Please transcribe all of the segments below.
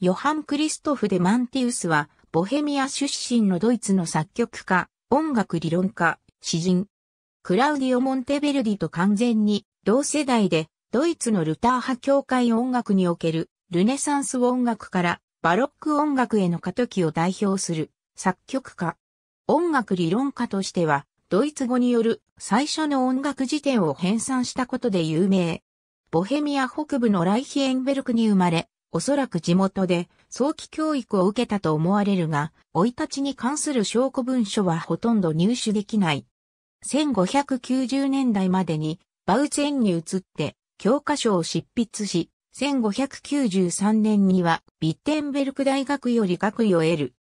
ヨハン・クリストフ・デ・マンティウスは、ボヘミア出身のドイツの作曲家、音楽理論家、詩人。クラウディオ・モンテベルディと完全に同世代で、ドイツのルター派教会音楽におけるルネサンス音楽からバロック音楽への過渡期を代表する作曲家。音楽理論家としては、ドイツ語による最初の音楽辞典を編纂したことで有名。ボヘミア北部のライヒエンベルクに生まれ、おそらく地元で早期教育を受けたと思われるが、老いたちに関する証拠文書はほとんど入手できない。1590年代までにバウツェンに移って教科書を執筆し、1593年にはビッテンベルク大学より学位を得る。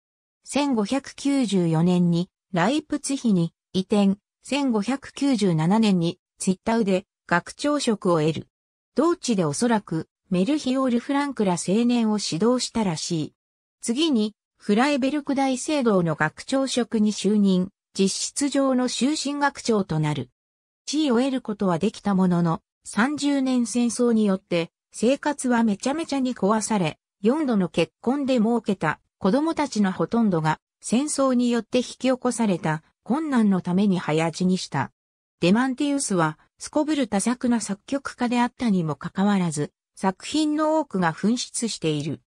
1594年にライプツヒに移転、1597年にツイッターで学長職を得る。同地でおそらくメルヒオール・フランクら青年を指導したらしい。次に、フライベルク大聖堂の学長職に就任、実質上の終身学長となる。地位を得ることはできたものの、30年戦争によって生活はめちゃめちゃに壊され、4度の結婚で儲けた子供たちのほとんどが戦争によって引き起こされた困難のために早死にした。デマンティウスはすこぶる多作な作曲家であったにもかかわらず、作品の多くが紛失している。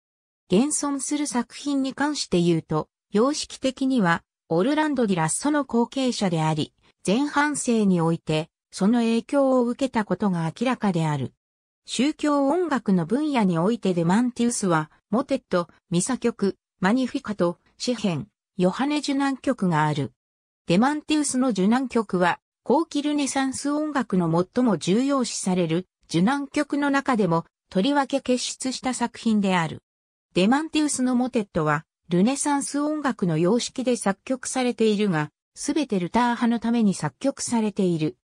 現存する作品に関して言うと、様式的には、オルランド・ディ・ラッソの後継者であり、前半生において、その影響を受けたことが明らかである。宗教音楽の分野においてデマンティウスは、モテット、ミサ曲、マニフィカと、詩編、ヨハネ受難曲がある。デマンティウスの受難曲は、後期ルネサンス音楽の最も重要視される受難曲の中でもとりわけ傑出した作品である。デマンティウスのモテットは、ルネサンス音楽の様式で作曲されているが、すべてルター派のために作曲されている。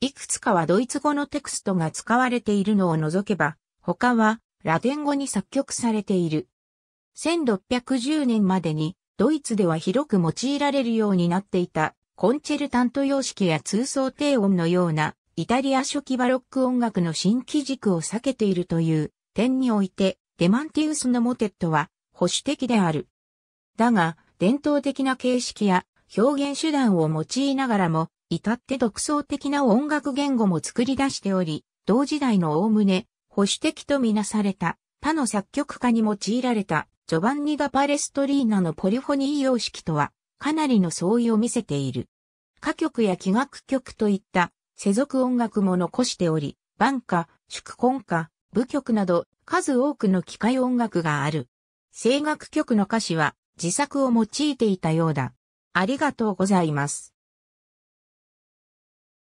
いくつかはドイツ語のテクストが使われているのを除けば、他はラテン語に作曲されている。1610年までにドイツでは広く用いられるようになっていたコンチェルタント様式や通奏低音のようなイタリア初期バロック音楽の新規軸を避けているという点において、デマンティウスのモテットは保守的である。だが、伝統的な形式や表現手段を用いながらも、至って独創的な音楽言語も作り出しており、同時代の概ね、保守的とみなされた他の作曲家に用いられたジョバンニ・ダ・パレストリーナのポリフォニー様式とはかなりの相違を見せている。歌曲や器楽曲といった世俗音楽も残しており、挽歌、祝婚歌、舞曲など数多くの機械音楽がある。声楽曲の歌詞は自作を用いていたようだ。ありがとうございます。